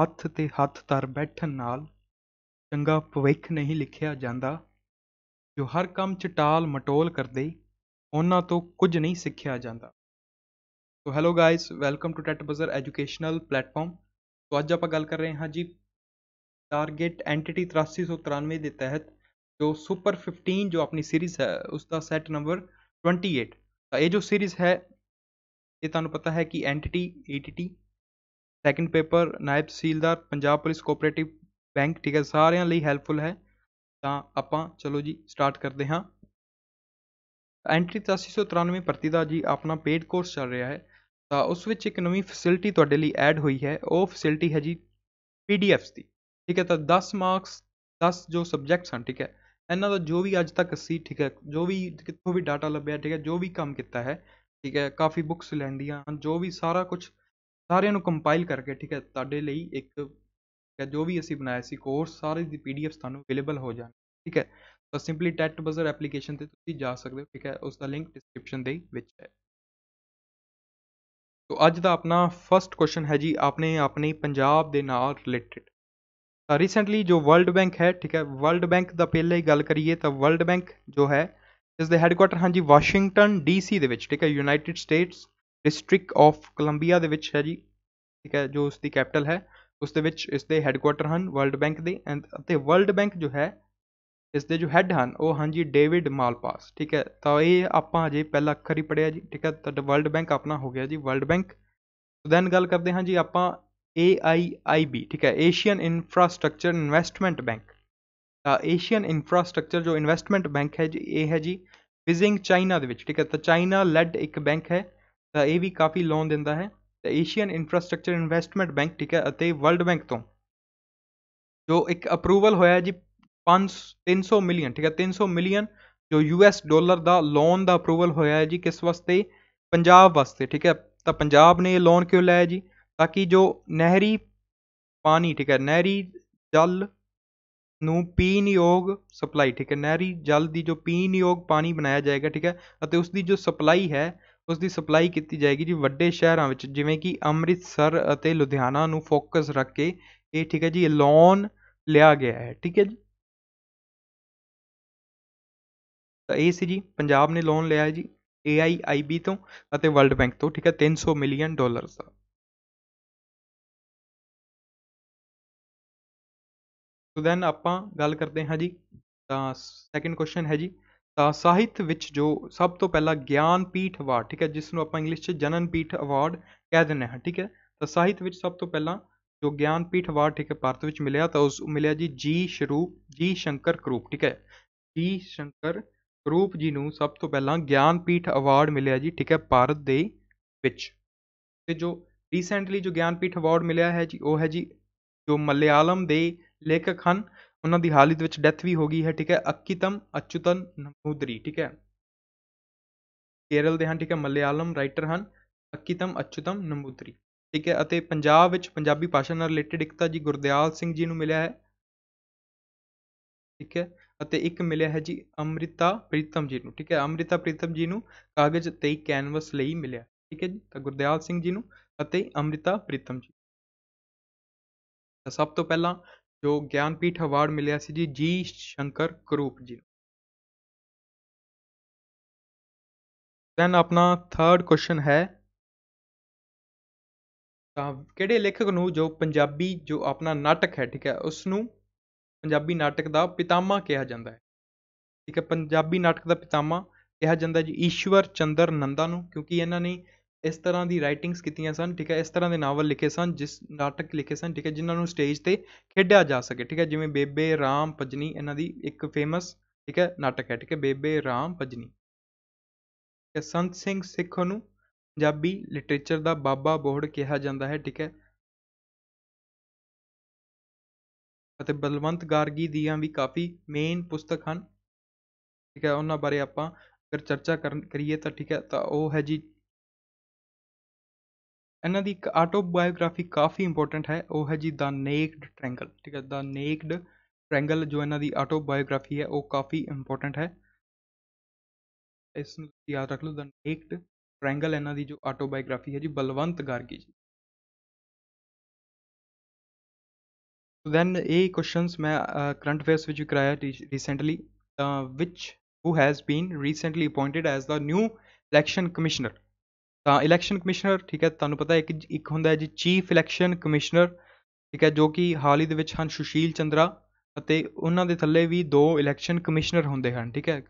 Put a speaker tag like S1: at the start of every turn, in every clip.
S1: ਹੱਥ ਤੇ ਹੱਥ ਧਰ ਬੈਠਣ ਨਾਲ ਚੰਗਾ ਭਵਿੱਖ ਨਹੀਂ ਲਿਖਿਆ ਜਾਂਦਾ ਜੋ ਹਰ ਕੰਮ ਚਟਾਲ ਮਟੋਲ ਕਰਦੇ ਉਹਨਾਂ ਤੋਂ ਕੁਝ ਨਹੀਂ ਸਿੱਖਿਆ ਜਾਂਦਾ so hello guys welcome to TET buzzer educational platform so ਅੱਜ ਆਪਾਂ ਗੱਲ ਕਰ ਰਹੇ ਹਾਂ ਜੀ ਟਾਰਗੇਟ ਐਂਟੀਟੀ 8393 ਦੇ ਤਹਿਤ ਜੋ ਸੁਪਰ 15 ਜੋ ਆਪਣੀ ਸੀਰੀਜ਼ ਹੈ ਉਸ ਦਾ ਸੈਟ ਨੰਬਰ 28 ਤਾਂ ਇਹ ਜੋ ਸੀਰੀਜ਼ ਹੈ ਇਹ ਤੁਹਾਨੂੰ ਪਤਾ ਹੈ ਕਿ NTT ETT second paper Naib Tehsildar Punjab police cooperative bank ਠੀਕ ਹੈ ਸਾਰਿਆਂ ਲਈ ਹੈਲਪਫੁਲ ਹੈ ਤਾਂ ਆਪਾਂ ਚਲੋ ਜੀ ਸਟਾਰਟ ਕਰਦੇ ਹਾਂ ਐਂਟਰੀ 8393 ਭਰਤੀ ਦਾ ਜੀ ਆਪਣਾ ਪੇਡ ਕੋਰਸ ਚੱਲ ਰਿਹਾ ਹੈ ਤਾਂ ਉਸ ਵਿੱਚ ਇੱਕ ਨਵੀਂ ਫੈਸਿਲਿਟੀ ਤੁਹਾਡੇ ਲਈ ਐਡ ਹੋਈ ਹੈ ਉਹ ਫੈਸਿਲਿਟੀ ਹੈ ਜੀ ਪੀਡੀਐਫਸ ਦੀ ਠੀਕ ਹੈ ਤਾਂ 10 ਮਾਰਕਸ 10 ਜੋ ਸਬਜੈਕਟਸ ਹਨ ਠੀਕ ਹੈ ਇਹਨਾਂ ਦਾ ਜੋ ਵੀ ਅੱਜ ਤੱਕ ਅਸੀਂ ਠੀਕ ਹੈ ਜੋ ਵੀ ਕਿੱਥੋਂ ਵੀ ਡਾਟਾ ਲੱਭਿਆ ਠੀਕ ਹੈ ਜੋ ਵੀ ਕੰਮ ਕੀਤਾ ਹੈ ਠੀਕ ਹੈ ਕਾਫੀ ਬੁੱਕਸ ਲੈਂਦੀਆਂ ਜੋ ਵੀ ਸਾਰਾ ਕੁਝ ਸਾਰਿਆਂ ਨੂੰ ਕੰਪਾਈਲ ਕਰਕੇ ਠੀਕ ਹੈ ਤੁਹਾਡੇ ਲਈ ਇੱਕ ਜੋ ਵੀ ਅਸੀਂ ਬਣਾਇਆ ਸੀ ਕੋਰਸ ਸਾਰੇ ਦੀ ਪੀਡੀਐਫ ਤੁਹਾਨੂੰ ਅਵੇਲੇਬਲ ਹੋ ਜਾਣ ਠੀਕ ਹੈ ਤਾਂ ਸਿੰਪਲੀ ਟੈਟ ਬਜ਼ਰ ਐਪਲੀਕੇਸ਼ਨ ਤੇ ਤੁਸੀਂ ਜਾ ਸਕਦੇ ਹੋ ਠੀਕ ਹੈ ਉਸ ਦਾ ਲਿੰਕ ਡਿਸਕ੍ਰਿਪਸ਼ਨ ਦੇ ਵਿੱਚ ਹੈ ਤੋ ਅੱਜ ਦਾ ਆਪਣਾ ਫਰਸਟ ਕੁਐਸਚਨ ਹੈ ਜੀ ਆਪਣੇ ਆਪਣੇ ਪੰਜਾਬ ਦੇ ਨਾਲ ਰਿਲੇਟਡ ਰੀਸੈਂਟਲੀ ਜੋ ਵਰਲਡ ਬੈਂਕ ਹੈ ਠੀਕ ਹੈ ਵਰਲਡ ਬੈਂਕ ਦਾ ਪਹਿਲੇ ਹੀ ਗੱਲ ਕਰੀਏ ਤਾਂ ਵਰਲਡ ਬੈਂਕ ਜੋ ਹੈ ਇਸ ਦੇ ਹੈੱਡਕੁਆਟਰ ਹਾਂਜੀ ਵਾਸ਼ਿੰਗਟਨ ਡੀਸੀ ਦੇ ਵਿੱਚ ਠੀਕ ਹੈ United States District of Columbia ਦੇ ਵਿੱਚ ਹੈ ਜੀ ਠੀਕ ਹੈ ਜੋ ਉਸ ਦੀ ਕੈਪੀਟਲ ਹੈ ਉਸ ਦੇ ਵਿੱਚ ਇਸ ਦੇ ਹੈੱਡਕੁਆਟਰ ਹਨ ਵਰਲਡ ਬੈਂਕ ਦੇ ਅਤੇ ਵਰਲਡ ਬੈਂਕ ਜੋ ਹੈ ਇਸ ਦੇ ਜੋ ਹੈੱਡ ਹਨ ਉਹ ਹਨ ਜੀ ਡੇਵਿਡ ਮਾਲਪਾਸ ਠੀਕ ਹੈ ਤਾਂ ਇਹ ਆਪਾਂ ਅਜੇ ਪਹਿਲਾ ਅੱਖਰ ਹੀ ਪੜਿਆ ਜੀ ਠੀਕ ਹੈ ਤਾਂ ਵਰਲਡ ਬੈਂਕ ਆਪਣਾ ਹੋ ਗਿਆ ਜੀ ਵਰਲਡ ਬੈਂਕ ਦੈਨ ਗੱਲ ਕਰਦੇ ਹਾਂ ਜੀ ਆਪਾਂ AIIB ਠੀਕ ਹੈ ਏਸ਼ੀਅਨ ਇਨਫਰਾਸਟ੍ਰਕਚਰ ਇਨਵੈਸਟਮੈਂਟ ਬੈਂਕ ਤਾਂ ਏਸ਼ੀਅਨ ਇਨਫਰਾਸਟ੍ਰਕਚਰ ਜੋ ਇਨਵੈਸਟਮੈਂਟ ਬੈਂਕ ਹੈ ਜੀ ਇਹ ਹੈ ਜੀ ਵਿਜ਼ਿੰਗ ਚਾਈਨਾ ਦੇ ਵਿੱਚ ਠੀਕ ਹੈ ਤਾਂ ਚਾਈਨਾ ਲੈਡ ਇੱਕ ਬੈਂਕ ਹੈ ਤਾਂ ਇਹ ਵੀ ਕਾਫੀ ਲੋਨ ਦਿੰਦਾ ਹੈ ਤੇ ਏਸ਼ੀਅਨ ਇਨਫਰਾਸਟ੍ਰਕਚਰ ਇਨਵੈਸਟਮੈਂਟ ਬੈਂਕ ਠੀਕ ਹੈ ਅਤੇ ਵਰਲਡ ਬੈਂਕ ਤੋਂ ਜੋ ਇੱਕ ਅਪਰੂਵਲ ਹੋਇਆ ਜੀ 5 300 ਮਿਲੀਅਨ ਠੀਕ ਹੈ 300 ਮਿਲੀਅਨ ਜੋ ਯੂਐਸ ਡਾਲਰ ਦਾ ਲੋਨ ਦਾ ਅਪਰੂਵਲ ਹੋਇਆ ਹੈ ਜੀ ਕਿਸ ਵਾਸਤੇ ਪੰਜਾਬ ਵਾਸਤੇ ਠੀਕ ਹੈ ਤਾਂ ਪੰਜਾਬ ਨੇ ਇਹ ਲੋਨ ਕਿਉਂ ਲਿਆ ਜੀ ਤਾਂ ਕਿ ਜੋ ਨਹਿਰੀ ਪਾਣੀ ਠੀਕ ਹੈ ਨਹਿਰੀ ਜਲ ਨੂੰ ਪੀਣ ਯੋਗ ਸਪਲਾਈ ਠੀਕ ਹੈ ਨਹਿਰੀ ਜਲ ਦੀ ਜੋ ਪੀਣ ਯੋਗ ਪਾਣੀ ਬਣਾਇਆ ਜਾਏਗਾ ਠੀਕ ਹੈ ਅਤੇ ਉਸ ਦੀ ਜੋ ਸਪਲਾਈ ਹੈ ਉਸ ਦੀ ਸਪਲਾਈ ਕੀਤੀ ਜਾਏਗੀ ਜੀ ਵੱਡੇ ਸ਼ਹਿਰਾਂ ਵਿੱਚ ਜਿਵੇਂ ਕਿ ਅੰਮ੍ਰਿਤਸਰ ਅਤੇ ਲੁਧਿਆਣਾ ਨੂੰ ਫੋਕਸ ਰੱਖ ਕੇ ਇਹ ਠੀਕ ਹੈ ਜੀ ਲੋਨ ਲਿਆ ਗਿਆ ਹੈ ਠੀਕ ਹੈ ਜੀ ਤਾਂ ਇਹ ਸੀ ਜੀ ਪੰਜਾਬ ਨੇ ਲੋਨ ਲਿਆ ਹੈ ਜੀ AIIB ਤੋਂ ਅਤੇ ਵਰਲਡ ਬੈਂਕ ਤੋਂ ਠੀਕ ਹੈ 300 ਮਿਲੀਅਨ ਡਾਲਰ ਦਾ
S2: ਸੋ ਦੈਨ ਆਪਾਂ
S1: ਗੱਲ ਕਰਦੇ ਹਾਂ ਜੀ ਤਾਂ ਸੈਕਿੰਡ ਕੁਐਸਚਨ ਹੈ ਜੀ ਤਾਂ ਸਾਹਿਤ ਵਿੱਚ ਜੋ ਸਭ ਤੋਂ ਪਹਿਲਾਂ ਗਿਆਨ ਪੀਠ ਅਵਾਰਡ ਠੀਕ ਹੈ ਜਿਸ ਨੂੰ ਆਪਾਂ ਇੰਗਲਿਸ਼ 'ਚ ਜਨਨ ਪੀਠ ਅਵਾਰਡ ਕਹਿ ਦਿੰਦੇ ਹਾਂ ਠੀਕ ਹੈ ਤਾਂ ਸਾਹਿਤ ਵਿੱਚ ਸਭ ਤੋਂ ਪਹਿਲਾਂ ਜੋ ਗਿਆਨ ਪੀਠ ਅਵਾਰਡ ਠੀਕ ਹੈ ਭਾਰਤ ਵਿੱਚ ਮਿਲਿਆ ਤਾਂ ਉਸ ਮਿਲਿਆ ਜੀ ਜੀ ਸ਼ਰੂਪ ਜੀ ਸ਼ੰਕਰ ਕਰੂਪ ਠੀਕ ਹੈ ਜੀ ਸ਼ੰਕਰ ਕਰੂਪ ਜੀ ਨੂੰ ਸਭ ਤੋਂ ਪਹਿਲਾਂ ਗਿਆਨ ਪੀਠ ਅਵਾਰਡ ਮਿਲਿਆ ਜੀ ਠੀਕ ਹੈ ਭਾਰਤ ਦੇ ਵਿੱਚ ਤੇ ਜੋ ਰੀਸੈਂਟਲੀ ਜੋ ਗਿਆਨ ਪੀਠ ਅਵਾਰਡ ਮਿਲਿਆ ਹੈ ਜੀ ਉਹ ਹੈ ਜੀ ਜੋ ਮਲਿਆਲਮ ਦੇ ਲੇਖਕ ਹਨ ਉਹਨਾਂ ਦੀ ਹਾਲ ਹੀ ਦੇ ਵਿੱਚ ਡੈਥ ਵੀ ਹੋ ਗਈ ਹੈ ਠੀਕ ਹੈ ਅਕੀਤਮ ਅਚੂਤਨ ਨਮੂਦਰੀ ਠੀਕ ਹੈ ਕੇਰਲ ਦੇ ਹਨ ਠੀਕ ਹੈ ਮਲਿਆਲਮ ਰਾਈਟਰ ਹਨ ਅਕੀਤਮ ਅਚੂਤਮ ਨਮੂਦਰੀ ਠੀਕ ਹੈ ਅਤੇ ਪੰਜਾਬ ਵਿੱਚ ਪੰਜਾਬੀ ਭਾਸ਼ਾ ਨਾਲ ਰਿਲੇਟਡ ਇੱਕ ਤਾਂ ਜੀ ਗੁਰਦਿਆਲ ਸਿੰਘ ਜੀ ਨੂੰ ਮਿਲਿਆ ਹੈ ਠੀਕ ਹੈ ਅਤੇ ਇੱਕ ਮਿਲਿਆ ਹੈ ਜੀ ਅਮ੍ਰਿਤਾ ਪ੍ਰੀਤਮ ਜੀ ਨੂੰ ਠੀਕ ਹੈ ਅਮ੍ਰਿਤਾ ਪ੍ਰੀਤਮ ਜੀ ਨੂੰ ਕਾਗਜ਼ ਤੇ ਕੈਨਵਸ ਲਈ ਮਿਲਿਆ ਠੀਕ ਹੈ ਜੀ ਤਾਂ ਗੁਰਦਿਆਲ ਸਿੰਘ ਜੀ ਨੂੰ ਅਤੇ ਅਮ੍ਰਿਤਾ ਪ੍ਰੀਤਮ ਜੀ ਸਭ ਤੋਂ ਪਹਿਲਾਂ ਜੋ ਗਿਆਨ ਪੀਠ ਅਵਾਰਡ ਮਿਲਿਆ
S2: ਸੀ ਜੀ ਜੀ ਸ਼ੰਕਰ ਕਰੂਪ ਜੀ
S1: ਦੈਨ ਆਪਣਾ ਥਰਡ ਕੁਐਸਚਨ ਹੈ ਤਾਂ ਕਿਹੜੇ ਲੇਖਕ ਨੂੰ ਜੋ ਪੰਜਾਬੀ ਜੋ ਆਪਣਾ ਨਾਟਕ ਹੈ ਠੀਕ ਹੈ ਉਸ ਨੂੰ ਪੰਜਾਬੀ ਨਾਟਕ ਦਾ ਪਿਤਾਮਾ ਕਿਹਾ ਜਾਂਦਾ ਹੈ ਠੀਕ ਹੈ ਪੰਜਾਬੀ ਨਾਟਕ ਦਾ ਪਿਤਾਮਾ ਕਿਹਾ ਜਾਂਦਾ ਜੀ ਈਸ਼ਵਰ ਚੰਦਰ ਨੰਦਾ ਨੂੰ ਕਿਉਂਕਿ ਇਹਨਾਂ ਨੇ ਇਸ ਤਰ੍ਹਾਂ ਦੀ ਰਾਈਟਿੰਗਸ ਕੀਤੀਆਂ ਸਨ ਠੀਕ ਹੈ ਇਸ ਤਰ੍ਹਾਂ ਦੇ ਨਾਵਲ ਲਿਖੇ ਸਨ ਜਿਸ ਨਾਟਕ ਲਿਖੇ ਸਨ ਠੀਕ ਹੈ ਜਿਨ੍ਹਾਂ ਨੂੰ ਸਟੇਜ 'ਤੇ ਖੇਡਿਆ ਜਾ ਸਕੇ ਠੀਕ ਹੈ ਜਿਵੇਂ ਬੇਬੇ ਰਾਮ ਭਜਨੀ ਇਹਨਾਂ ਦੀ ਇੱਕ ਫੇਮਸ ਠੀਕ ਹੈ ਨਾਟਕ ਹੈ ਠੀਕ ਹੈ ਬੇਬੇ ਰਾਮ ਭਜਨੀ ਸੰਤ ਸਿੰਘ ਸਿੱਖ ਨੂੰ ਪੰਜਾਬੀ ਲਿਟਰੇਚਰ ਦਾ ਬਾਬਾ ਬੋਹੜ ਕਿਹਾ ਜਾਂਦਾ ਹੈ ਠੀਕ ਹੈ ਅਤੇ ਬਲਵੰਤ ਗਾਰਗੀ ਦੀਆਂ ਵੀ ਕਾਫੀ ਮੇਨ ਪੁਸਤਕ ਹਨ ਠੀਕ ਹੈ ਉਹਨਾਂ ਬਾਰੇ ਆਪਾਂ ਅਗਰ ਚਰਚਾ ਕਰਨ ਕਰੀਏ ਤਾਂ ਠੀਕ ਹੈ ਤਾਂ ਉਹ ਹੈ ਜੀ ਇਹਨਾਂ ਦੀ ਇੱਕ ਆਟੋਬਾਇਓਗ੍ਰਾਫੀ ਕਾਫੀ ਇੰਪੋਰਟੈਂਟ ਹੈ ਉਹ ਹੈ ਜੀ ਦਾ ਨੇਕਡ ਟ੍ਰੈਂਗਲ ਠੀਕ ਹੈ ਦਾ ਨੇਕਡ ਟ੍ਰੈਂਗਲ ਜੋ ਇਹਨਾਂ ਦੀ ਆਟੋਬਾਇਓਗ੍ਰਾਫੀ ਹੈ ਉਹ ਕਾਫੀ ਇੰਪੋਰਟੈਂਟ ਹੈ ਇਸ ਨੂੰ ਯਾਦ ਰੱਖ ਲਓ ਦਾ ਨੇਕਡ ਟ੍ਰੈਂਗਲ ਇਹਨਾਂ ਦੀ ਜੋ ਆਟੋਬਾਇਓਗ੍ਰਾਫੀ ਹੈ ਜੀ ਬਲਵੰਤ ਗਾਰਗੀ ਜੀ ਸੋ ਦੈਨ ਇਹ ਕੁਐਸਚਨਸ ਮੈਂ ਕਰੰਟ ਅਫੇਅਰਸ ਵਿੱਚ ਕਰਾਇਆ ਰੀਸੈਂਟਲੀ ਤਾਂ ਵਿਚ who has been recently appointed as the new election commissioner ਤਾਂ ਇਲੈਕਸ਼ਨ ਕਮਿਸ਼ਨਰ ਠੀਕ ਹੈ ਤੁਹਾਨੂੰ ਪਤਾ ਇੱਕ ਇੱਕ ਹੁੰਦਾ ਜੀ ਚੀਫ ਇਲੈਕਸ਼ਨ ਕਮਿਸ਼ਨਰ ਠੀਕ ਹੈ ਜੋ ਕਿ ਹਾਲ ਹੀ ਦੇ ਵਿੱਚ ਹਨ ਸੁਸ਼ੀਲ ਚੰਦਰਾ ਅਤੇ ਉਹਨਾਂ ਦੇ ਥੱਲੇ ਵੀ ਦੋ ਇਲੈਕਸ਼ਨ ਕਮਿਸ਼ਨਰ ਹੁੰਦੇ ਹਨ ਠੀਕ ਹੈ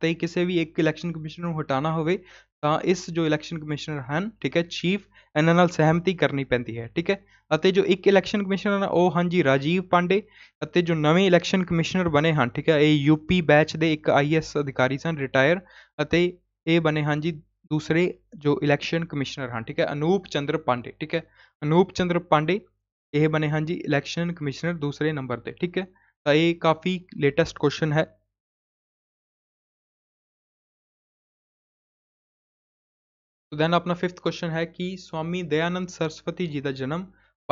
S1: ਤੇ ਕਿਸੇ ਵੀ ਇੱਕ ਇਲੈਕਸ਼ਨ ਕਮਿਸ਼ਨਰ ਨੂੰ ਹਟਾਣਾ ਹੋਵੇ ਤਾਂ ਇਸ ਜੋ ਇਲੈਕਸ਼ਨ ਕਮਿਸ਼ਨਰ ਹਨ ਠੀਕ ਹੈ ਚੀਫ ਇਹਨਾਂ ਨਾਲ ਸਹਿਮਤੀ ਕਰਨੀ ਪੈਂਦੀ ਹੈ ਠੀਕ ਹੈ ਅਤੇ ਜੋ ਇੱਕ ਇਲੈਕਸ਼ਨ ਕਮਿਸ਼ਨਰ ਉਹ ਹਨ ਜੀ ਰਾਜੀਵ ਪਾਂਡੇ ਅਤੇ ਜੋ ਨਵੇਂ ਇਲੈਕਸ਼ਨ ਕਮਿਸ਼ਨਰ ਬਣੇ ਹਨ ਠੀਕ ਹੈ ਇਹ ਯੂਪੀ ਬੈਚ ਦੇ ਇੱਕ ਆਈਐਸ ਅਧਿਕਾਰੀ ਸਨ ਰਿਟਾਇਰ ਅਤੇ ਇਹ ਬਣੇ ਹਨ ਜੀ दूसरे जो इलैक्शन ਕਮਿਸ਼ਨਰ ਹਨ ਠੀਕ ਹੈ ਅਨੂਪ ਚੰਦਰ ਪਾਂਡੇ ਠੀਕ ਹੈ ਅਨੂਪ ਚੰਦਰ ਪਾਂਡੇ ਇਹ ਬਣੇ ਹਨ ਜੀ ਇਲੈਕਸ਼ਨ ਕਮਿਸ਼ਨਰ ਦੂਸਰੇ ਨੰਬਰ ਤੇ ਠੀਕ ਹੈ ਤਾਂ ਇਹ ਕਾਫੀ ਲੇਟੈਸਟ ਕੁਐਸਚਨ ਹੈ ਸੋ ਦੈਨ ਆਪਣਾ 5th ਕੁਐਸਚਨ ਹੈ ਕਿ ਸਵਾਮੀ ਦਇਆਨੰਦ ਸਰਸਵਤੀ ਜੀ ਦਾ ਜਨਮ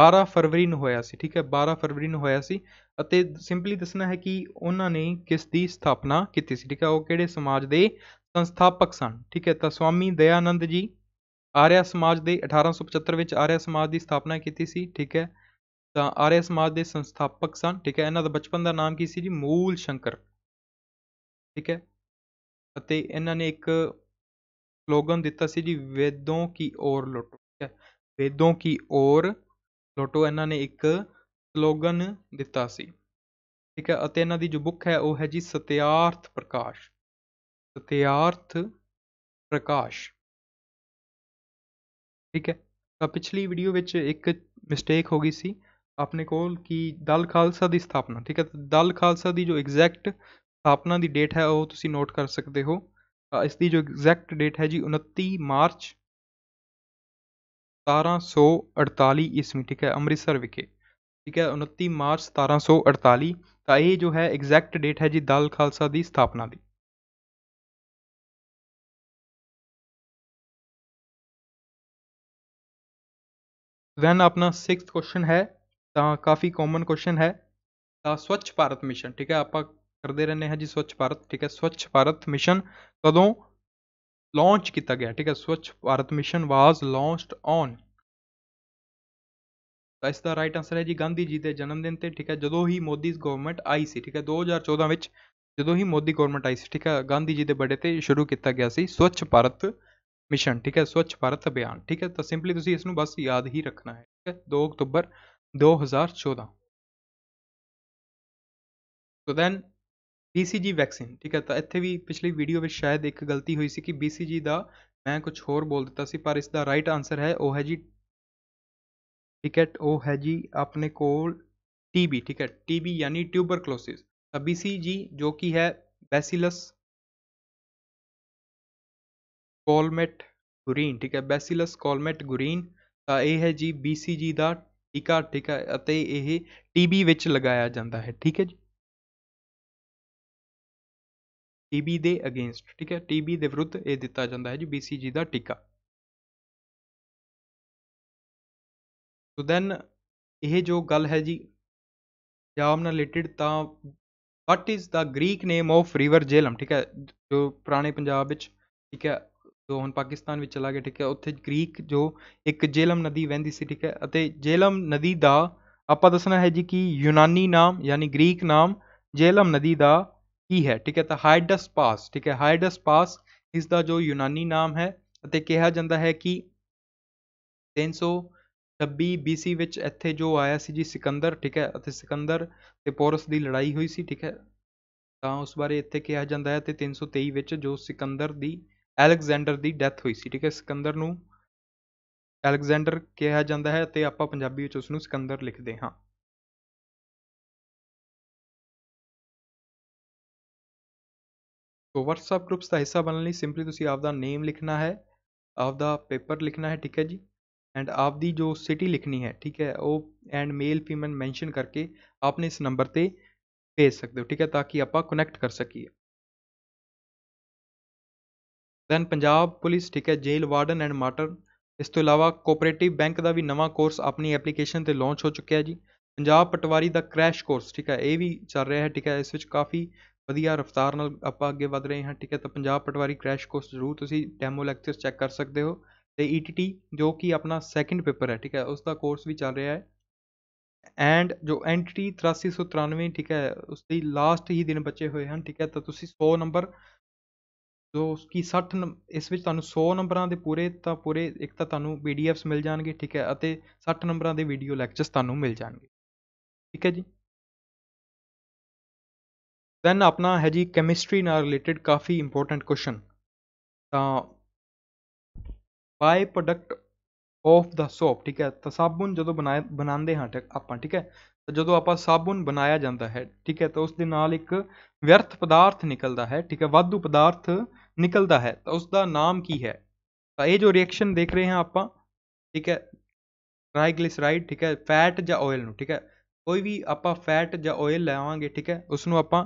S1: 12 ਫਰਵਰੀ ਨੂੰ ਹੋਇਆ ਸੀ ਠੀਕ ਹੈ 12 ਫਰਵਰੀ ਨੂੰ ਹੋਇਆ ਸੀ ਅਤੇ ਸਿੰਪਲੀ ਦੱਸਣਾ ਹੈ ਕਿ ਉਹਨਾਂ ਨੇ ਕਿਸ ਦੀ ਸਥਾਪਨਾ ਕੀਤੀ ਸੀ ਠੀਕ ਹੈ ਉਹ ਕਿਹੜੇ ਸਮਾਜ ਦੇ ਸੰਸਥਾਪਕ ਸਨ ਠੀਕ ਹੈ ਤਾਂ ਸਵਾਮੀ ਦਇਆਨੰਦ ਜੀ ਆਰਿਆ ਸਮਾਜ ਦੇ 1875 ਵਿੱਚ ਆਰਿਆ ਸਮਾਜ ਦੀ ਸਥਾਪਨਾ ਕੀਤੀ ਸੀ ਠੀਕ ਹੈ ਤਾਂ ਆਰਿਆ ਸਮਾਜ ਦੇ ਸੰਸਥਾਪਕ ਸਨ ਠੀਕ ਹੈ ਇਹਨਾਂ ਦਾ ਬਚਪਨ ਦਾ ਨਾਮ ਕੀ ਸੀ ਜੀ ਮੂਲ ਸ਼ੰਕਰ ਠੀਕ ਹੈ ਅਤੇ ਇਹਨਾਂ ਨੇ ਇੱਕ ਸਲੋਗਨ ਦਿੱਤਾ ਸੀ ਜੀ ਵੇਦੋਂ ਕੀ ਔਰ ਲੋਟੋ ਠੀਕ ਹੈ ਵੇਦੋਂ ਕੀ ਔਰ ਲੋਟੋ ਇਹਨਾਂ ਨੇ ਇੱਕ ਸਲੋਗਨ ਦਿੱਤਾ ਸੀ ਠੀਕ ਹੈ ਅਤੇ ਇਹਨਾਂ ਦੀ ਜੋ ਬੁੱਕ ਹੈ ਉਹ ਹੈ ਜੀ ਸਤਿਆਰਥ ਪ੍ਰਕਾਸ਼ सत्यार्थ ਪ੍ਰਕਾਸ਼ ਠੀਕ ਹੈ ਤਾਂ ਪਿਛਲੀ ਵੀਡੀਓ ਵਿੱਚ ਇੱਕ ਮਿਸਟੇਕ ਹੋ ਗਈ ਸੀ ਆਪਣੇ ਕੋਲ ਕਿ ਦਲ ਖਾਲਸਾ ਦੀ ਸਥਾਪਨਾ ਠੀਕ ਹੈ ਦਲ ਖਾਲਸਾ ਦੀ ਜੋ ਐਗਜ਼ੈਕਟ ਸਥਾਪਨਾ ਦੀ ਡੇਟ ਹੈ ਉਹ ਤੁਸੀਂ ਨੋਟ ਕਰ ਸਕਦੇ ਹੋ ਇਸ ਦੀ ਜੋ ਐਗਜ਼ੈਕਟ ਡੇਟ ਹੈ ਜੀ 29 ਮਾਰਚ 1748 ਈਸਵੀ ਠੀਕ ਹੈ ਅੰਮ੍ਰਿਤਸਰ ਵਿਖੇ ਠੀਕ ਹੈ 29 ਮਾਰਚ 1748 ਤਾਂ ਇਹ ਜੋ ਹੈ ਐਗਜ਼ੈਕਟ ਡੇਟ ਹੈ ਜੀ ਦਲ ਖਾਲਸਾ ਦੀ ਸਥਾਪਨਾ ਦੀ ਦੈਨ ਆਪਣਾ 6th ਕੁਐਸਚਨ ਹੈ ਤਾਂ ਕਾਫੀ ਕਾਮਨ ਕੁਐਸਚਨ ਹੈ ਤਾਂ ਸਵੱਛ ਭਾਰਤ ਮਿਸ਼ਨ ਠੀਕ ਹੈ ਆਪਾਂ ਕਰਦੇ ਰਹਿੰਦੇ ਹਾਂ ਜੀ ਸਵੱਛ ਭਾਰਤ ਠੀਕ ਹੈ ਸਵੱਛ ਭਾਰਤ ਮਿਸ਼ਨ ਕਦੋਂ ਲਾਂਚ ਕੀਤਾ ਗਿਆ ਠੀਕ ਹੈ Swachh Bharat mission was launched on ਤਾਂ ਇਸ ਦਾ ਰਾਈਟ ਆਨਸਰ ਹੈ ਜੀ ਗਾਂਧੀ ਜੀ ਦੇ ਜਨਮ ਦਿਨ ਤੇ ਠੀਕ ਹੈ ਜਦੋਂ ਹੀ ਮੋਦੀਸ ਗਵਰਨਮੈਂਟ ਆਈ ਸੀ ਠੀਕ ਹੈ 2014 ਵਿੱਚ ਜਦੋਂ ਹੀ ਮੋਦੀ ਗਵਰਨਮੈਂਟ ਆਈ ਸੀ ਠੀਕ ਹੈ ਗਾਂਧੀ ਜੀ ਦੇ ਬਰਥਡੇ ਤੇ ਸ਼ੁਰੂ ਕੀਤਾ ਗਿਆ ਸੀ ਸਵੱਛ ਭਾਰਤ ਮਿਸ਼ਨ ਠੀਕ ਹੈ ਸਵੱਛ ਭਾਰਤ ਅਭਿਆਨ ਠੀਕ ਹੈ ਤਾਂ ਸਿੰਪਲੀ ਤੁਸੀਂ ਇਸ ਨੂੰ ਬਸ ਯਾਦ ਹੀ ਰੱਖਣਾ ਹੈ ਠੀਕ ਹੈ 2 ਅਕਤੂਬਰ 2014 ਸੋ ਦੈਨ BCG ਵੈਕਸੀਨ ਠੀਕ ਹੈ ਤਾਂ ਇੱਥੇ ਵੀ ਪਿਛਲੀ ਵੀਡੀਓ ਵਿੱਚ ਸ਼ਾਇਦ ਇੱਕ ਗਲਤੀ ਹੋਈ ਸੀ ਕਿ BCG ਦਾ ਮੈਂ ਕੁਝ ਹੋਰ ਬੋਲ ਦਿੱਤਾ ਸੀ ਪਰ ਇਸ ਦਾ ਰਾਈਟ ਆਨਸਰ ਹੈ ਉਹ ਹੈ ਜੀ ਠੀਕ ਹੈ ਉਹ ਹੈ ਜੀ ਆਪਣੇ ਕੋਲ TB ਠੀਕ ਹੈ TB ਯਾਨੀ ਟਿਊਬਰਕਲੋਸਿਸ ਤਾਂ BCG ਜੋ ਕਿ ਹੈ ਬੈਸਿਲਸ ਕੋਲਮੈਟ ਗੁਰੀਨ ਠੀਕ ਹੈ ਬੈਸੀਲਸ ਕੋਲਮੈਟ ਗੁਰੀਨ ਤਾਂ ਇਹ ਹੈ ਜੀ BCG ਦਾ ਟੀਕਾ ਠੀਕ ਹੈ ਅਤੇ ਇਹ TB ਵਿੱਚ ਲਗਾਇਆ ਜਾਂਦਾ ਹੈ ਠੀਕ ਹੈ ਜੀ TB ਦੇ ਅਗੇਂਸਟ ਠੀਕ ਹੈ TB ਦੇ ਵਿਰੁੱਧ ਇਹ
S2: ਦਿੱਤਾ ਜਾਂਦਾ ਹੈ ਜੀ BCG ਦਾ ਟੀਕਾ
S1: ਸੋ ਦੈਨ ਇਹ ਜੋ ਗੱਲ ਹੈ ਜੀ ਜਾਮ ਨਾਲ ਰਿਲੇਟਡ ਤਾਂ what is the Greek name of river Jhelum ਠੀਕ ਹੈ ਜੋ ਪੁਰਾਣੇ ਪੰਜਾਬ ਵਿੱਚ ਠੀਕ ਹੈ ਜੋ ਹੁਣ ਪਾਕਿਸਤਾਨ ਵਿੱਚ ਚਲਾ ਗਿਆ ਠੀਕ ਹੈ ਉੱਥੇ ਗ੍ਰੀਕ ਜੋ ਇੱਕ ਜੇਹਲਮ ਨਦੀ ਵਹਿੰਦੀ ਸੀ ਠੀਕ ਹੈ ਅਤੇ ਜੇਹਲਮ ਨਦੀ ਦਾ ਆਪਾਂ ਦੱਸਣਾ ਹੈ ਜੀ ਕਿ ਯੂਨਾਨੀ ਨਾਮ ਯਾਨੀ ਗ੍ਰੀਕ ਨਾਮ ਜੇਹਲਮ ਨਦੀ ਦਾ ਕੀ ਹੈ ਠੀਕ ਹੈ ਤਾਂ ਹਾਈਡਸ ਪਾਸ ਠੀਕ ਹੈ ਹਾਈਡਸ ਪਾਸ ਇਸ ਦਾ ਜੋ ਯੂਨਾਨੀ ਨਾਮ ਹੈ ਅਤੇ ਕਿਹਾ ਜਾਂਦਾ ਹੈ ਕਿ 326 BC ਵਿੱਚ ਇੱਥੇ ਜੋ ਆਇਆ ਸੀ ਜੀ ਸਿਕੰਦਰ ਠੀਕ ਹੈ ਅਤੇ ਸਿਕੰਦਰ ਤੇ ਪੋਰਸ ਦੀ ਲੜਾਈ ਹੋਈ ਸੀ ਠੀਕ ਹੈ ਤਾਂ ਉਸ ਬਾਰੇ ਇੱਥੇ ਕਿਹਾ ਜਾਂਦਾ ਹੈ ਤੇ 323 ਵਿੱਚ ਜੋ ਸਿਕੰਦਰ ਦੀ ਅਲੈਗਜ਼ੈਂਡਰ ਦੀ ਡੈਥ ਹੋਈ ਸੀ ਠੀਕ ਹੈ ਸਿਕੰਦਰ ਨੂੰ ਅਲੈਗਜ਼ੈਂਡਰ ਕਿਹਾ ਜਾਂਦਾ ਹੈ ਤੇ ਆਪਾਂ ਪੰਜਾਬੀ ਵਿੱਚ ਉਸ ਨੂੰ ਸਿਕੰਦਰ ਲਿਖਦੇ ਹਾਂ ਸੋ WhatsApp ਗਰੁੱਪਸ ਦਾ ਹਿੱਸਾ ਬਣਨ ਲਈ ਸਿੰਪਲੀ ਤੁਸੀਂ ਆਪਦਾ ਨੇਮ ਲਿਖਣਾ ਹੈ ਦਾ ਪੇਪਰ ਲਿਖਣਾ ਹੈ ਠੀਕ ਹੈ ਜੀ ਐਂਡ ਆਪਦੀ ਜੋ ਸਿਟੀ ਲਿਖਣੀ ਹੈ ਠੀਕ ਹੈ ਉਹ ਐਂਡ ਮੇਲ ਫੀਮੇਲ ਮੈਂਸ਼ਨ ਕਰਕੇ ਆਪਨੇ ਇਸ ਨੰਬਰ ਤੇ ਭੇਜ ਸਕਦੇ ਹੋ ਠੀਕ ਹੈ ਤਾਂ ਕਿ ਆਪਾਂ ਕਨੈਕਟ ਕਰ ਸਕੀਏ ਦੈਨ ਪੰਜਾਬ ਪੁਲਿਸ ਠੀਕ ਹੈ ਜੇਲ ਵਾਰਡਨ ਐਂਡ ਮਾਟਰ ਇਸ ਤੋਂ ਇਲਾਵਾ ਕੋਆਪਰੇਟਿਵ ਬੈਂਕ ਦਾ ਵੀ ਨਵਾਂ ਕੋਰਸ ਆਪਣੀ ਐਪਲੀਕੇਸ਼ਨ ਤੇ ਲਾਂਚ ਹੋ ਚੁੱਕਿਆ ਜੀ ਪੰਜਾਬ ਪਟਵਾਰੀ ਦਾ ਕ੍ਰੈਸ਼ ਕੋਰਸ ਠੀਕ ਹੈ ਇਹ ਵੀ ਚੱਲ ਰਿਹਾ ਹੈ ਠੀਕ ਹੈ ਇਸ ਵਿੱਚ ਕਾਫੀ ਵਧੀਆ ਰਫਤਾਰ ਨਾਲ ਆਪਾਂ ਅੱਗੇ ਵਧ ਰਹੇ ਹਾਂ ਠੀਕ ਹੈ ਤਾਂ ਪੰਜਾਬ ਪਟਵਾਰੀ ਕ੍ਰੈਸ਼ ਕੋਰਸ ਜ਼ਰੂਰ ਤੁਸੀਂ ਡੈਮੋ ਲੈਕਚਰ ਚੈੱਕ ਕਰ ਸਕਦੇ ਹੋ ਤੇ ETT ਜੋ ਕਿ ਆਪਣਾ ਸੈਕੰਡ ਪੇਪਰ ਹੈ ਠੀਕ ਹੈ ਉਸ ਦਾ ਕੋਰਸ ਵੀ ਚੱਲ ਰਿਹਾ ਹੈ ਐਂਡ ਜੋ ਐਂਟੀਟੀ 8393 ਠੀਕ ਹੈ ਉਸ ਦੀ ਲਾਸਟ ਹੀ ਦਿਨ ਬਚੇ ਹੋਏ ਹਨ ਠੀਕ ਹੈ ਤਾਂ ਤੁਸੀਂ 100 ਨੰਬਰ ਜੋ ਕਿ ਸੱਠ ਨੰ ਇਸ ਵਿੱਚ ਤੁਹਾਨੂੰ ਸੌ ਨੰਬਰਾਂ ਦੇ ਪੂਰੇ ਤਾਂ ਪੂਰੇ ਇੱਕ ਤਾਂ ਤੁਹਾਨੂੰ ਪੀ ਡੀ ਮਿਲ ਜਾਣਗੇ ਠੀਕ ਹੈ ਅਤੇ ਸੱਠ ਨੰਬਰਾਂ ਦੇ ਵੀਡੀਓ ਲੈਕਚਰਸ ਤੁਹਾਨੂੰ ਮਿਲ ਜਾਣਗੇ ਠੀਕ ਹੈ ਜੀ ਦੈਨ ਆਪਣਾ ਹੈ ਜੀ ਕੈਮਿਸਟਰੀ ਨਾਲ ਰਿਲੇਟਡ ਕਾਫੀ ਇੰਪੋਰਟੈਂਟ ਕੁਐਸਚਨ ਤਾਂ by product of the soap ਠੀਕ ਹੈ ਤਾਂ ਸਾਬਣ ਜਦੋਂ ਬਣਾਏ ਬਣਾਉਂਦੇ ਹਾਂ ਆਪਾਂ ਠੀਕ ਹੈ ਤਾਂ ਜਦੋਂ ਆਪਾਂ ਸਾਬਣ ਬਣਾਇਆ ਜਾਂਦਾ ਹੈ ਠੀਕ ਹੈ ਤਾਂ ਉਸ ਦੇ ਨਾਲ ਇੱਕ ਵਿਅਰਥ ਪਦਾਰਥ ਨਿਕਲਦਾ ਹੈ ਠੀਕ ਹੈ ਵਾਧੂ ਪਦਾਰਥ ਨਿਕਲਦਾ ਹੈ ਤਾਂ ਉਸ ਦਾ ਨਾਮ ਕੀ ਹੈ ਤਾਂ ਇਹ ਜੋ ਰਿਐਕਸ਼ਨ ਦੇਖ ਰਹੇ ਹਾਂ ਆਪਾਂ ਠੀਕ ਹੈ ਟ੍ਰਾਈਗਲਿਸਰਾਈਡ ਠੀਕ ਹੈ ਫੈਟ ਜਾਂ ਆਇਲ ਨੂੰ ਠੀਕ ਹੈ ਕੋਈ ਵੀ ਆਪਾਂ ਫੈਟ ਜਾਂ ਆਇਲ ਲਾਵਾਂਗੇ ਠੀਕ ਹੈ ਉਸ ਨੂੰ ਆਪਾਂ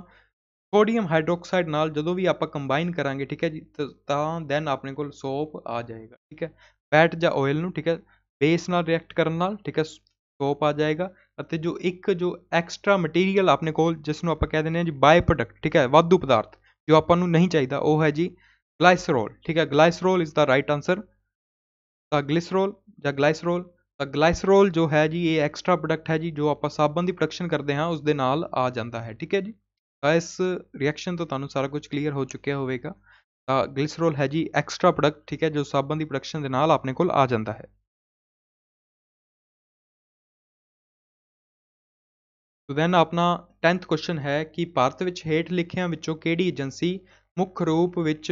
S1: ਸੋਡੀਅਮ ਹਾਈਡਰੋਕਸਾਈਡ ਨਾਲ ਜਦੋਂ ਵੀ ਆਪਾਂ ਕੰਬਾਈਨ ਕਰਾਂਗੇ ਠੀਕ ਹੈ ਜੀ ਤਾਂ ਦੈਨ ਆਪਣੇ ਕੋਲ ਸੋਪ ਆ ਜਾਏਗਾ ਠੀਕ ਹੈ ਫੈਟ ਜਾਂ ਆਇਲ ਨੂੰ ਠੀਕ ਹੈ ਬੇਸ ਨਾਲ ਰਿਐਕਟ ਕਰਨ ਨਾਲ ਠੀਕ ਹੈ ਸੋਪ ਆ ਜਾਏਗਾ ਅਤੇ ਜੋ ਇੱਕ ਜੋ ਐਕਸਟਰਾ ਮਟੀਰੀਅਲ ਆਪਣੇ ਕੋਲ ਜਿਸ ਨੂੰ ਆਪਾਂ ਕਹਿ ਦਿੰਦੇ ਹਾਂ ਜੀ ਬਾਈ ਪ੍ਰੋਡਕਟ ਠੀਕ ਹੈ ਵਾਧੂ ਪਦਾਰਥ ਜੋ ਆਪਾਂ ਨੂੰ ਨਹੀਂ ਚਾਹੀਦਾ ਉਹ ਹੈ ਜੀ ਗਲਾਈਸਰੋਲ ਠੀਕ ਹੈ glycerol is the right answer ਤਾਂ ਗਲਿਸਰੋਲ ਜਾਂ ਗਲਾਈਸਰੋਲ ਤਾਂ ਗਲਾਈਸਰੋਲ ਜੋ ਹੈ ਜੀ ਇਹ ਐਕਸਟਰਾ ਪ੍ਰੋਡਕਟ ਹੈ ਜੀ ਜੋ ਆਪਾਂ ਸਾਬਣ ਦੀ ਪ੍ਰੋਡਕਸ਼ਨ ਕਰਦੇ ਹਾਂ ਉਸ ਦੇ ਨਾਲ ਆ ਜਾਂਦਾ ਹੈ ਠੀਕ ਹੈ ਜੀ ਤਾਂ ਇਸ ਰਿਐਕਸ਼ਨ ਤੋਂ ਤੁਹਾਨੂੰ ਸਾਰਾ ਕੁਝ ਕਲੀਅਰ ਹੋ ਚੁੱਕਿਆ ਹੋਵੇਗਾ ਤਾਂ ਗਲਿਸਰੋਲ ਹੈ ਜੀ ਐਕਸਟਰਾ ਪ੍ਰੋਡਕਟ ਠੀਕ ਹੈ ਜੋ ਸਾਬਣ ਦੀ ਪ੍ਰੋਡਕਸ਼ਨ ਦੇ ਨਾਲ ਆਪਣੇ ਕੋਲ ਆ ਜਾਂਦਾ ਹੈ ਸੋ ਦੈਨ ਆਪਣਾ 10th ਕੁਐਸਚਨ ਹੈ ਕਿ ਭਾਰਤ ਵਿੱਚ ਹੇਠ ਲਿਖਿਆਂ ਵਿੱਚੋਂ ਕਿਹੜੀ ਏਜੰਸੀ ਮੁੱਖ ਰੂਪ ਵਿੱਚ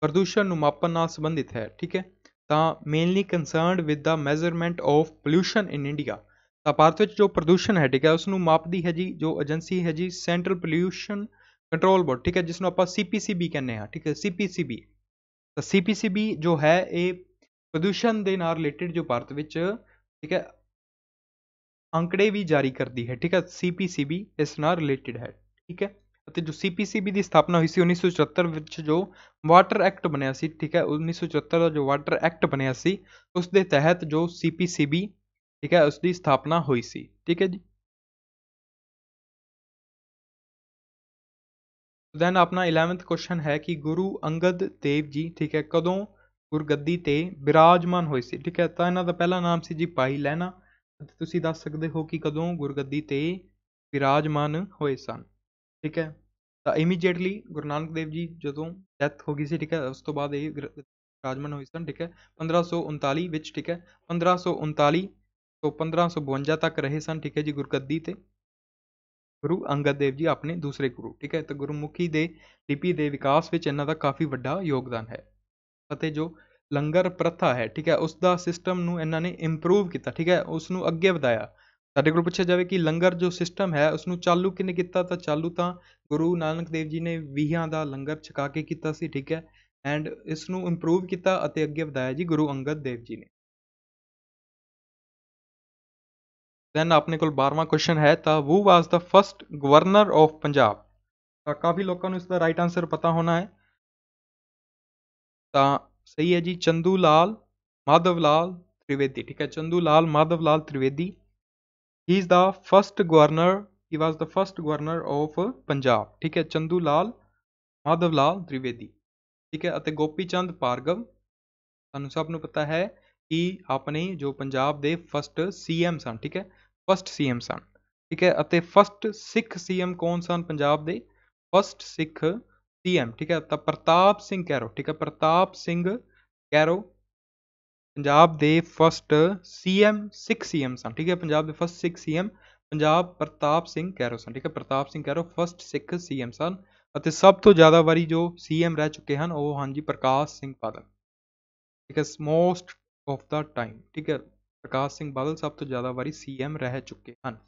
S1: ਪ੍ਰਦੂਸ਼ਣ ਨੂੰ ਮਾਪਣ ਨਾਲ ਸੰਬੰਧਿਤ ਹੈ ਠੀਕ ਹੈ ਤਾਂ mainly concerned with the measurement of pollution in India ਤਾਂ ਭਾਰਤ ਵਿੱਚ ਜੋ ਪ੍ਰਦੂਸ਼ਣ ਹੈ ਠੀਕ ਹੈ ਉਸ ਨੂੰ ਮਾਪਦੀ ਹੈ ਜੀ ਜੋ ਏਜੰਸੀ ਹੈ ਜੀ ਸੈਂਟਰਲ ਪੋਲੂਸ਼ਨ ਕੰਟਰੋਲ ਬੋਰਡ ਠੀਕ ਹੈ ਜਿਸ ਨੂੰ ਆਪਾਂ ਸੀਪੀਸੀਬੀ ਕਹਿੰਦੇ ਹਾਂ ਠੀਕ ਹੈ ਸੀਪੀਸੀਬੀ ਤਾਂ ਸੀਪੀਸੀਬੀ ਜੋ ਹੈ ਇਹ ਪ੍ਰਦੂਸ਼ਣ ਦੇ ਨਾਲ ਰਿਲੇਟਡ ਜੋ ਭਾਰਤ ਵਿੱਚ ਠੀਕ ਹੈ ਅੰਕੜੇ ਵੀ ਜਾਰੀ ਕਰਦੀ ਹੈ ਠੀਕ ਹੈ ਸੀਪੀਸੀਬੀ ਇਸ ਨਾਲ ਰਿਲੇਟਡ ਹੈ ਠੀਕ ਹੈ ਅਤੇ ਜੋ ਸੀਪੀਸੀਬੀ ਦੀ ਸਥਾਪਨਾ ਹੋਈ ਸੀ 1974 ਵਿੱਚ ਜੋ ਵਾਟਰ ਐਕਟ ਬਣਿਆ ਸੀ ਠੀਕ ਹੈ 1974 ਦਾ ਜੋ ਵਾਟਰ ਐਕਟ ਬਣਿਆ ਸੀ ਉਸ ਦੇ ਤਹਿਤ ਜੋ ਸੀਪੀਸੀਬੀ ਠੀਕ ਹੈ ਉਸ ਦੀ ਸਥਾਪਨਾ ਹੋਈ ਸੀ ਠੀਕ ਹੈ ਜੀ ਦੈਨ ਆਪਣਾ 11th ਕੁਐਸਚਨ ਹੈ ਕਿ ਗੁਰੂ ਅੰਗਦ ਦੇਵ ਜੀ ਠੀਕ ਹੈ ਕਦੋਂ ਗੁਰਗੱਦੀ ਤੇ ਬਿਰਾਜਮਾਨ ਹੋਏ ਸੀ ਠੀਕ ਹੈ ਤਾਂ ਇਹਨਾਂ ਦਾ ਪਹਿਲਾ ਨਾਮ ਸੀ ਜੀ ਭਾਈ ਲਹਿਣਾ ਤੁਸੀਂ ਦੱਸ ਸਕਦੇ ਹੋ ਕਿ ਕਦੋਂ ਗੁਰਗੱਦੀ 'ਤੇ ਬਿਰਾਜਮਾਨ ਹੋਏ ਸਨ ਠੀਕ ਹੈ ਤਾਂ ਇਮੀਡੀਏਟਲੀ ਗੁਰੂ ਨਾਨਕ ਦੇਵ ਜੀ ਜਦੋਂ ਡੈਥ ਹੋ ਗਈ ਸੀ ਠੀਕ ਹੈ ਉਸ ਤੋਂ ਬਾਅਦ ਇਹ ਬਿਰਾਜਮਾਨ ਹੋਏ ਸਨ ਠੀਕ ਹੈ 1539 ਵਿੱਚ ਠੀਕ ਹੈ 1539 ਤੋਂ 1552 ਤੱਕ ਰਹੇ ਸਨ ਠੀਕ ਹੈ ਜੀ ਗੁਰਗੱਦੀ ਤੇ ਗੁਰੂ ਅੰਗਦ ਦੇਵ ਜੀ ਆਪਣੇ ਦੂਸਰੇ ਗੁਰੂ ਠੀਕ ਹੈ ਤਾਂ ਗੁਰਮੁਖੀ ਦੇ ਲਿਪੀ ਦੇ ਵਿਕਾਸ ਵਿੱਚ ਇਹਨਾਂ ਦਾ ਕਾਫੀ ਵੱਡਾ ਯੋਗਦਾਨ ਹੈ ਅਤੇ ਜੋ ਲੰਗਰ ਪ੍ਰਥਾ ਹੈ ਠੀਕ ਹੈ ਉਸ ਦਾ ਸਿਸਟਮ ਨੂੰ ਇਹਨਾਂ ਨੇ ਇੰਪਰੂਵ ਕੀਤਾ ਠੀਕ ਹੈ ਉਸ ਨੂੰ ਅੱਗੇ ਵਧਾਇਆ ਸਾਡੇ ਕੋਲ ਪੁੱਛਿਆ ਜਾਵੇ ਕਿ ਲੰਗਰ ਜੋ ਸਿਸਟਮ ਹੈ ਉਸ ਨੂੰ ਚਾਲੂ ਕਿਨੇ ਕੀਤਾ ਤਾਂ ਚਾਲੂ ਤਾਂ ਗੁਰੂ ਨਾਨਕ ਦੇਵ ਜੀ ਨੇ ਵੀਹਾਂ ਦਾ ਲੰਗਰ ਛਕਾ ਕੇ ਕੀਤਾ ਸੀ ਠੀਕ ਹੈ ਐਂਡ ਇਸ ਨੂੰ ਇੰਪਰੂਵ ਕੀਤਾ ਅਤੇ ਅੱਗੇ ਵਧਾਇਆ ਜੀ ਗੁਰੂ ਅੰਗਦ ਦੇਵ ਜੀ ਨੇ ਦੈਨ ਆਪਣੇ ਕੋਲ 12ਵਾਂ ਕੁਐਸਚਨ ਹੈ ਤਾਂ who was the first governor of Punjab ਤਾਂ ਕਾਫੀ ਲੋਕਾਂ ਨੂੰ ਇਸ ਦਾ ਰਾਈਟ ਆਨਸਰ ਪਤਾ ਹੋਣਾ ਹੈ ਤਾਂ ਸਹੀ ਹੈ ਜੀ ਚੰਦੂ ਲਾਲ ਮਾਧਵ ਲਾਲ ਤ੍ਰਿਵੇਦੀ ਠੀਕ ਹੈ Chandu Lal Madhav Lal Trivedi he is the first governor he was the first governor of Punjab ਠੀਕ ਹੈ ਚੰਦੂ ਲਾਲ ਮਾਧਵ ਲਾਲ ਤ੍ਰਿਵੇਦੀ ਠੀਕ ਹੈ ਅਤੇ ਗੋਪੀ ਚੰਦ ਪਾਰਗਵ ਤੁਹਾਨੂੰ ਸਭ ਨੂੰ ਪਤਾ ਹੈ ਕਿ ਆਪਣੇ ਜੋ ਪੰਜਾਬ ਦੇ ਫਰਸਟ ਸੀਐਮ ਸਨ ਠੀਕ ਹੈ ਫਰਸਟ ਸੀਐਮ ਸਨ ਠੀਕ ਹੈ ਅਤੇ ਫਰਸਟ ਸਿੱਖ ਸੀਐਮ ਕੌਣ ਸਨ ਪੰਜਾਬ ਦੇ ਫਰਸਟ ਸਿੱਖ सीएम ठीक है तब प्रताप सिंह कैरो ठीक है प्रताप सिंह कैरो पंजाब दे फर्स्ट सीएम सिक्स एम सन ठीक है पंजाब दे फर्स्ट सिक्स एम पंजाब प्रताप सिंह कैरो सन ठीक है Pratap Singh Kairon first Sikh C M सन और सब तो ज्यादा वारी जो सीएम रह चुके हैं वह हाँ जी प्रकाश सिंह बादल ठीक है मोस्ट ऑफ द टाइम ठीक है प्रकाश सिंह बादल
S2: सब तो ज्यादा वारी सीएम रह चुके हैं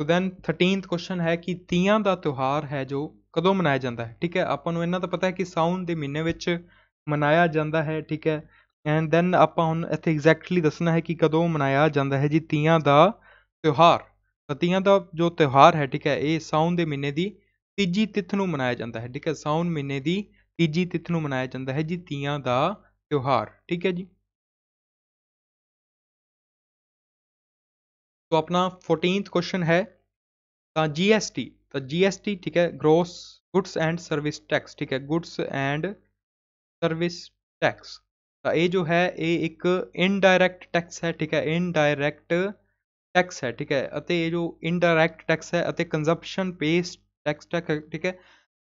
S1: ਸੋ ਦੈਨ 13th ਕੁਐਸਚਨ ਹੈ ਕਿ ਤੀਆਂ ਦਾ ਤਿਉਹਾਰ ਹੈ ਜੋ ਕਦੋਂ ਮਨਾਇਆ ਜਾਂਦਾ ਹੈ ਠੀਕ ਹੈ ਆਪਾਂ ਨੂੰ ਇਹਨਾਂ ਦਾ ਪਤਾ ਹੈ ਕਿ ਸਾਉਣ ਦੇ ਮਹੀਨੇ ਵਿੱਚ ਮਨਾਇਆ ਜਾਂਦਾ ਹੈ ਠੀਕ ਹੈ ਐਂਡ ਦੈਨ ਆਪਾਂ ਹੁਣ ਇੱਥੇ ਐਗਜ਼ੈਕਟਲੀ ਦੱਸਣਾ ਹੈ ਕਿ ਕਦੋਂ ਮਨਾਇਆ ਜਾਂਦਾ ਹੈ ਜੀ ਤੀਆਂ ਦਾ ਤਿਉਹਾਰ ਤੀਆਂ ਦਾ ਜੋ ਤਿਉਹਾਰ ਹੈ ਠੀਕ ਹੈ ਇਹ ਸਾਉਣ ਦੇ ਮਹੀਨੇ ਦੀ ਤੀਜੀ ਤਿਥ ਨੂੰ ਮਨਾਇਆ ਜਾਂਦਾ ਹੈ ਠੀਕ ਹੈ ਸਾਉਣ ਮਹੀਨੇ ਦੀ ਤੀਜੀ ਤਿਥ ਨੂੰ ਮਨਾਇਆ ਜਾਂਦਾ ਹੈ ਜੀ ਤੀਆਂ ਦਾ ਤਿਉਹਾਰ ਠੀਕ ਹੈ ਜੀ तो अपना फोर्टीन क्वेश्चन है जी एस टी तो जी एस टी ठीक है gross goods and service tax ठीक है गुड्स एंड सर्विस टैक्स तो ये जो है ये एक इनडायरेक्ट टैक्स है ठीक है इनडायरेक्ट टैक्स है ठीक है ਅਤੇ ਇਹ ਜੋ ਇਨਡਾਇਰੈਕਟ ਟੈਕਸ कंजप्शन ਅਤੇ टैक्स टैक्स ठीक है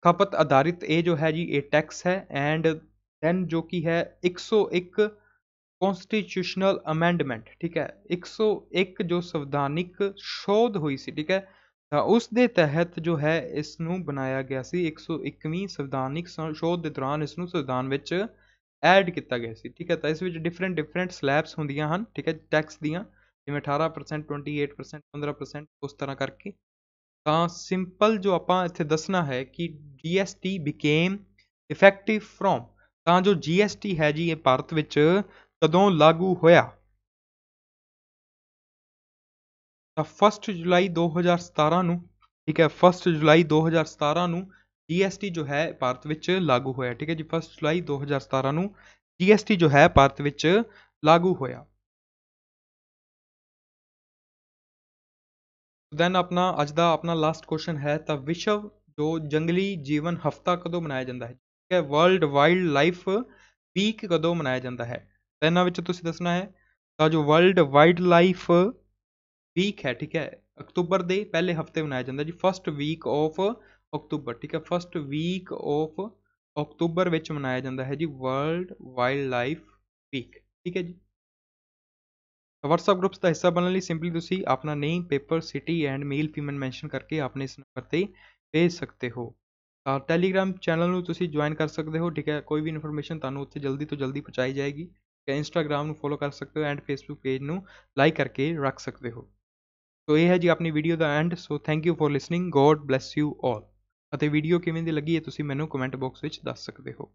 S1: खपत आधारित ये जो है जी ये टैक्स है एंड ਹੈ जो कि है एक सौ 101 ਕਨਸਟੀਟਿਊਸ਼ਨਲ ਅਮੈਂਡਮੈਂਟ ਠੀਕ ਹੈ 101 ਜੋ ਸੰਵਿਧਾਨਿਕ ਸ਼ੋਧ ਹੋਈ ਸੀ ਠੀਕ ਹੈ ਤਾਂ ਉਸ ਦੇ ਤਹਿਤ ਜੋ ਹੈ ਇਸ ਨੂੰ ਬਣਾਇਆ ਗਿਆ ਸੀ 101ਵੀਂ ਸੰਵਿਧਾਨਿਕ ਸ਼ੋਧ ਦੇ ਦੌਰਾਨ ਇਸ ਨੂੰ ਸੰਵਿਧਾਨ ਵਿੱਚ ਐਡ ਕੀਤਾ ਗਿਆ ਸੀ ਠੀਕ ਹੈ ਤਾਂ ਇਸ ਵਿੱਚ ਡਿਫਰੈਂਟ ਡਿਫਰੈਂਟ ਸਲੈਬਸ ਹੁੰਦੀਆਂ ਹਨ ਠੀਕ ਹੈ ਟੈਕਸ ਦੀਆਂ ਜਿਵੇਂ 18% 28% 15% ਉਸ ਤਰ੍ਹਾਂ ਕਰਕੇ ਤਾਂ ਸਿੰਪਲ ਜੋ ਆਪਾਂ ਇੱਥੇ ਦੱਸਣਾ ਹੈ ਕਿ GST ਬਿਕੇਮ ਇਫੈਕਟਿਵ ਫਰੋਮ ਤਾਂ ਜੋ GST ਹੈ ਜੀ ਇਹ ਭਾਰਤ ਵਿੱਚ ਕਦੋਂ ਲਾਗੂ ਹੋਇਆ ਤਾਂ 1 ਜੁਲਾਈ 2017 ਨੂੰ ਠੀਕ ਹੈ 1 ਜੁਲਾਈ 2017 ਨੂੰ GST ਜੋ ਹੈ ਭਾਰਤ ਵਿੱਚ ਲਾਗੂ ਹੋਇਆ ਠੀਕ ਹੈ ਜੀ 1 ਜੁਲਾਈ 2017 ਨੂੰ GST ਜੋ ਹੈ ਭਾਰਤ ਵਿੱਚ ਲਾਗੂ ਹੋਇਆ ਦੈਨ ਆਪਣਾ ਅੱਜ ਦਾ ਆਪਣਾ ਲਾਸਟ ਕੁਐਸਚਨ ਹੈ ਤਾਂ ਵਿਸ਼ਵ ਜੋ ਜੰਗਲੀ ਜੀਵਨ ਹਫਤਾ ਕਦੋਂ ਮਨਾਇਆ ਜਾਂਦਾ ਹੈ ਠੀਕ ਹੈ ਵਰਲਡ ਵਾਈਲਡ ਲਾਈਫ ਵੀਕ ਕਦੋਂ ਮਨਾਇਆ ਜਾਂਦਾ ਹੈ ਇਹਨਾਂ ਵਿੱਚ ਤੁਸੀਂ ਦੱਸਣਾ ਹੈ ਤਾਂ ਜੋ ਵਰਲਡ ਵਾਈਲਡ ਲਾਈਫ ਵੀਕ ਹੈ ਠੀਕ ਹੈ ਅਕਤੂਬਰ ਦੇ ਪਹਿਲੇ ਹਫਤੇ ਮਨਾਇਆ ਜਾਂਦਾ ਜੀ ਫਰਸਟ ਵੀਕ ਆਫ ਅਕਤੂਬਰ ਠੀਕ ਹੈ ਫਰਸਟ ਵੀਕ ਆਫ ਅਕਤੂਬਰ ਵਿੱਚ ਮਨਾਇਆ ਜਾਂਦਾ ਹੈ ਜੀ ਵਰਲਡ ਵਾਈਲਡ ਲਾਈਫ ਵੀਕ ਠੀਕ ਹੈ ਜੀ WhatsApp ਗਰੁੱਪਸ ਦਾ ਹਿੱਸਾ ਬਣਨ ਲਈ ਸਿੰਪਲੀ ਤੁਸੀਂ ਆਪਣਾ name paper city and male female mention ਕਰਕੇ ਆਪਣੇ ਇਸ ਨੰਬਰ ਤੇ ਭੇਜ ਸਕਦੇ ਹੋ ਟੈਲੀਗ੍ਰਾਮ ਚੈਨਲ ਨੂੰ ਤੁਸੀਂ ਜੁਆਇਨ ਕਰ ਸਕਦੇ ਹੋ ਠੀਕ ਹੈ ਕੋਈ ਵੀ ਇਨਫੋਰਮੇਸ਼ਨ ਤੁਹਾਨੂੰ ਉੱਥੇ ਜਲਦੀ ਤੋਂ ਜਲਦੀ ਪਹੁੰਚਾਈ ਜਾਏਗੀ ਠੀਕ ਇੰਸਟਾਗ੍ਰam ਨੂੰ ਫੋਲੋ ਕਰ ਸਕਦੇ ਹੋ ਐਂਡ ਫੇਸਬੁੱਕ ਪੇਜ ਨੂੰ ਲਾਈਕ ਕਰਕੇ ਰੱਖ ਸਕਦੇ ਹੋ ਸੋ ਇਹ ਹੈ ਜੀ ਆਪਣੀ ਵੀਡੀਓ ਦਾ and so thank you for listening god bless you all ਅਤੇ ਵੀਡੀਓ ਕਿਵੇਂ ਦੀ ਲੱਗੀ ਹੈ ਤੁਸੀਂ ਮੈਨੂੰ ਕਮੈਂਟ ਬਾਕਸ ਵਿੱਚ ਦੱਸ ਸਕਦੇ ਹੋ